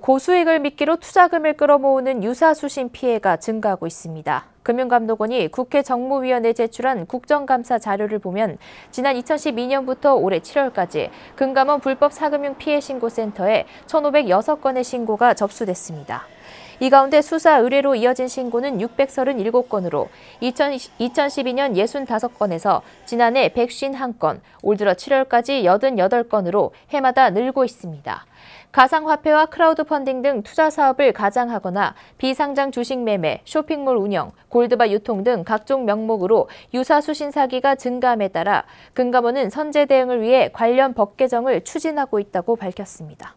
고수익을 미끼로 투자금을 끌어모으는 유사수신 피해가 증가하고 있습니다. 금융감독원이 국회 정무위원회 제출한 국정감사 자료를 보면 지난 2012년부터 올해 7월까지 금감원 불법 사금융 피해 신고센터에 1,506건의 신고가 접수됐습니다. 이 가운데 수사 의뢰로 이어진 신고는 637건으로 2012년 65건에서 지난해 151건, 올 들어 7월까지 88건으로 해마다 늘고 있습니다. 가상화폐와 크라우드 펀딩 등 투자 사업을 가장하거나 비상장 주식 매매, 쇼핑몰 운영, 골드바 유통 등 각종 명목으로 유사 수신 사기가 증가함에 따라 금감원은 선제 대응을 위해 관련 법 개정을 추진하고 있다고 밝혔습니다.